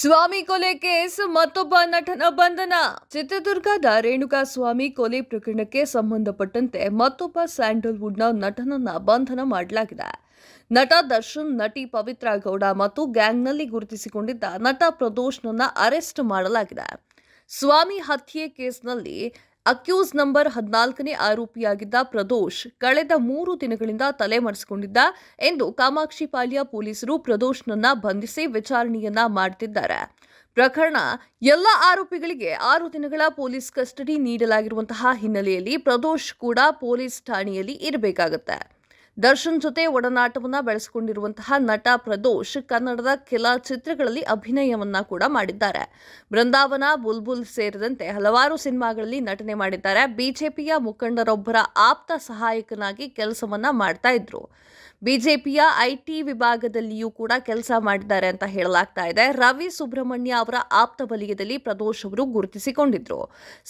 ಸ್ವಾಮಿ ಕೊಲೆ ಕೇಸ್ ಮತ್ತೊಬ್ಬ ನಟನ ಬಂಧನ ಚಿತ್ರದುರ್ಗದ ರೇಣುಕಾ ಸ್ವಾಮಿ ಕೊಲೆ ಪ್ರಕರಣಕ್ಕೆ ಸಂಬಂಧಪಟ್ಟಂತೆ ಮತ್ತೊಬ್ಬ ಸ್ಯಾಂಡಲ್ವುಡ್ನ ನಟನನ್ನ ಬಂಧನ ಮಾಡಲಾಗಿದೆ ನಟ ದರ್ಶನ್ ನಟಿ ಪವಿತ್ರ ಗೌಡ ಮತ್ತು ಗ್ಯಾಂಗ್ನಲ್ಲಿ ಗುರುತಿಸಿಕೊಂಡಿದ್ದ ನಟ ಪ್ರದೋಷ್ನನ್ನ ಅರೆಸ್ಟ್ ಮಾಡಲಾಗಿದೆ ಸ್ವಾಮಿ ಹತ್ಯೆ ಕೇಸ್ನಲ್ಲಿ ಅಕ್ಯೂಸ್ ನಂಬರ್ ಹದಿನಾಲ್ಕನೇ ಆರೋಪಿಯಾಗಿದ್ದ ಪ್ರದೋಷ್ ಕಳೆದ ಮೂರು ದಿನಗಳಿಂದ ತಲೆಮರೆಸಿಕೊಂಡಿದ್ದ ಎಂದು ಕಾಮಾಕ್ಷಿಪಾಲ್ಯ ಪೊಲೀಸರು ಪ್ರದೋಷ್ನನ್ನ ಬಂಧಿಸಿ ವಿಚಾರಣೆಯನ್ನ ಮಾಡುತ್ತಿದ್ದಾರೆ ಪ್ರಕರಣ ಎಲ್ಲ ಆರೋಪಿಗಳಿಗೆ ಆರು ದಿನಗಳ ಪೊಲೀಸ್ ಕಸ್ಟಡಿ ನೀಡಲಾಗಿರುವಂತಹ ಹಿನ್ನೆಲೆಯಲ್ಲಿ ಪ್ರದೋಷ್ ಕೂಡ ಪೊಲೀಸ್ ಠಾಣೆಯಲ್ಲಿ ಇರಬೇಕಾಗುತ್ತೆ ದರ್ಶನ್ ಜೊತೆ ಒಡನಾಟವನ್ನು ಬೆಳೆಸಿಕೊಂಡಿರುವಂತಹ ನಟ ಪ್ರದೋಷ್ ಕನ್ನಡದ ಕೆಲ ಚಿತ್ರಗಳಲ್ಲಿ ಅಭಿನಯವನ್ನ ಕೂಡ ಮಾಡಿದ್ದಾರೆ ಬೃಂದಾವನ ಬುಲ್ಬುಲ್ ಸೇರಿದಂತೆ ಹಲವಾರು ಸಿನಿಮಾಗಳಲ್ಲಿ ನಟನೆ ಮಾಡಿದ್ದಾರೆ ಬಿಜೆಪಿಯ ಮುಖಂಡರೊಬ್ಬರ ಆಪ್ತ ಸಹಾಯಕನಾಗಿ ಕೆಲಸವನ್ನ ಮಾಡ್ತಾ ಇದ್ರು ಬಿಜೆಪಿಯ ಐಟಿ ವಿಭಾಗದಲ್ಲಿಯೂ ಕೂಡ ಕೆಲಸ ಮಾಡಿದ್ದಾರೆ ಅಂತ ಹೇಳಲಾಗ್ತಾ ಇದೆ ರವಿ ಸುಬ್ರಹ್ಮಣ್ಯ ಅವರ ಆಪ್ತ ವಲಯದಲ್ಲಿ ಪ್ರದೋಷ್ ಅವರು ಗುರುತಿಸಿಕೊಂಡಿದ್ರು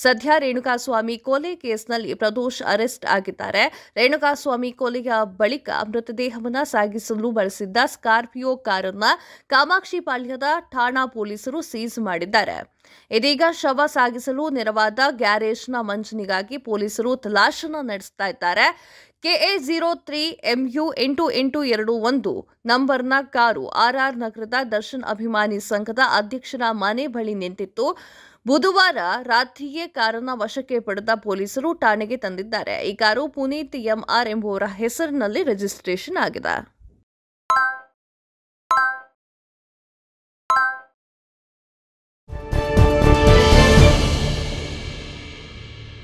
ಸದ್ಯ ರೇಣುಕಾಸ್ವಾಮಿ ಕೊಲೆ ಕೇಸ್ನಲ್ಲಿ ಪ್ರದೋಷ್ ಅರೆಸ್ಟ್ ಆಗಿದ್ದಾರೆ ರೇಣುಕಾಸ್ವಾಮಿ ಕೊಲೆಯ ಬಳಿಕ ಮೃತದೇಹವನ್ನು ಸಾಗಿಸಲು ಬಳಸಿದ್ದ ಸ್ಕಾರ್ಪಿಯೋ ಕಾರನ್ನು ಕಾಮಾಕ್ಷಿ ಪಾಳ್ಯದ ಠಾಣಾ ಪೊಲೀಸರು ಸೀಸ್ ಮಾಡಿದ್ದಾರೆ ಇದೀಗ ಶವ ಸಾಗಿಸಲು ನೆರವಾದ ಗ್ಯಾರೇಜ್ನ ಮಂಜನಿಗಾಗಿ ಪೊಲೀಸರು ತಲಾಶನ ನಡೆಸ್ತಾ ಇದ್ದಾರೆ ಕೆಎ ಜೀರೋ ತ್ರೀ ಯು ಎಂಟು ಎಂಟು ಎರಡು ಒಂದು ನಂಬರ್ನ ಕಾರು ಆರ್ ನಗರದ ದರ್ಶನ್ ಅಭಿಮಾನಿ ಸಂಘದ ಅಧ್ಯಕ್ಷರ ಮನೆ ಬಳಿ ನಿಂತಿತ್ತು ಬುಧವಾರ ರಾತ್ರಿಯೇ ಕಾರನ್ನ ವಶಕ್ಕೆ ಪಡೆದ ಪೊಲೀಸರು ಠಾಣೆಗೆ ತಂದಿದ್ದಾರೆ ಈ ಕಾರು ಪುನೀತ್ ಎಂಆರ್ ಎಂಬುವರ ಹೆಸರಿನಲ್ಲಿ ರಿಜಿಸ್ಟ್ರೇಷನ್ ಆಗಿದೆ